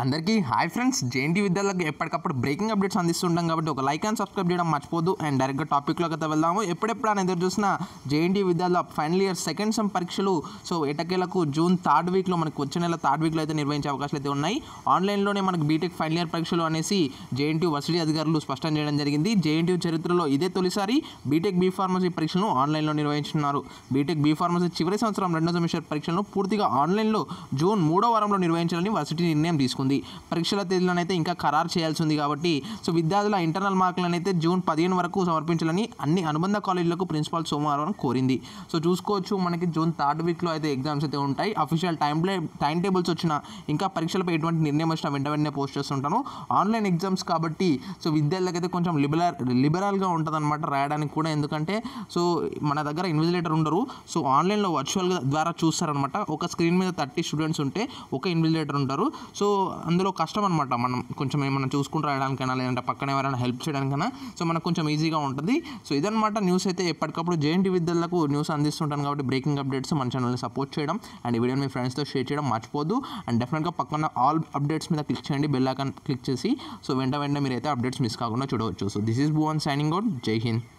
అందరికీ hi friends JNT విద్యార్థులకు ఎప్పటికప్పుడు బ్రేకింగ్ అప్డేట్స్ అందిస్తుంటాం కాబట్టి ఒక లైక్ అండ్ సబ్స్క్రైబ్ చేయడం మర్చిపోదు అండ్ డైరెక్ట్గా టాపిక్లోకి అయితే వెళ్దాము ఎప్పుడెప్పుడు అని ఎదురు చూసిన జేఎన్టీ విద్యార్థుల ఫైనల్ ఇయర్ సెకండ్ సెమ్ పరీక్షలు సో ఎటకేలకు జూన్ థర్డ్ వీక్లో మనకు వచ్చే నెల థర్డ్ వీక్లో అయితే నిర్వహించే అవకాశాలు అయితే ఉన్నాయి ఆన్లైన్లోనే మనకు బీటెక్ ఫైనల్ ఇయర్ పరీక్షలు అనేసి జేఎన్టీ వసతి అధికారులు స్పష్టం చేయడం జరిగింది జేఎన్టీ చరిత్రలో ఇదే తొలిసారి బీటెక్ బీ ఫార్మసీ పరీక్షలను ఆన్లైన్లో నిర్వహించున్నారు బీటెక్ బీ ఫార్మసీ చివరి సంవత్సరం రెండో సెమిస్టర్ పరీక్షలను పూర్తిగా ఆన్లైన్లో జూన్ మూడో వారంలో నిర్వహించాలని వసతి నిర్ణయం తీసుకుంది ఉంది పరీక్షల తేదీలనైతే ఇంకా ఖరారు చేయాల్సి ఉంది కాబట్టి సో విద్యార్థుల ఇంటర్నల్ మార్కులనైతే జూన్ పదిహేను వరకు సమర్పించాలని అన్ని అనుబంధ కాలేజీలకు ప్రిన్సిపాల్ సోమవారం కోరింది సో చూసుకోవచ్చు మనకి జూన్ థర్డ్ వీక్లో అయితే ఎగ్జామ్స్ అయితే ఉంటాయి అఫీషియల్ టైం టైం టేబుల్స్ వచ్చిన ఇంకా పరీక్షలపై ఎటువంటి నిర్ణయం వచ్చినా వెంట వెంటనే పోస్ట్ చేస్తుంటాను ఆన్లైన్ ఎగ్జామ్స్ కాబట్టి సో విద్యార్థులకైతే కొంచెం లిబరల్ లిబరల్గా ఉంటుందన్నమాట రాయడానికి కూడా ఎందుకంటే సో మన దగ్గర ఇన్విజిలేటర్ ఉండరు సో ఆన్లైన్లో వర్చువల్ ద్వారా చూస్తారనమాట ఒక స్క్రీన్ మీద థర్టీ స్టూడెంట్స్ ఉంటే ఒక ఇన్విజిలేటర్ ఉంటారు సో అందులో కష్టం అనమాట మనం కొంచెం ఏమైనా చూసుకుంటూ రాయడానికైనా లేదంటే పక్కన ఎవరైనా హెల్ప్ చేయడానికైనా సో మనకు కొంచెం ఈజీగా ఉంటుంది సో ఇదనమాట న్యూస్ అయితే ఎప్పటికప్పుడు జేఎన్టీ విద్యలకు న్యూస్ అందిస్తుంటాను కాబట్టి బ్రేకింగ్ అప్డేట్స్ మన ఛానల్ని సపోర్ట్ చేయడం అండ్ ఈ వీడియోని మీ ఫ్రెండ్స్తో షేర్ చేయడం మర్చిపోద్దు అండ్ డెఫినెట్గా పక్కన ఆల్ అప్డేట్స్ మీద క్లిక్ చేయండి బెల్ ఐకాన్ క్లిక్ చేసి సో వెంట వెంట మీరైతే అప్డేట్స్ మిస్ కాకుండా చూడవచ్చు so this is Bhuvan signing out జై హింద్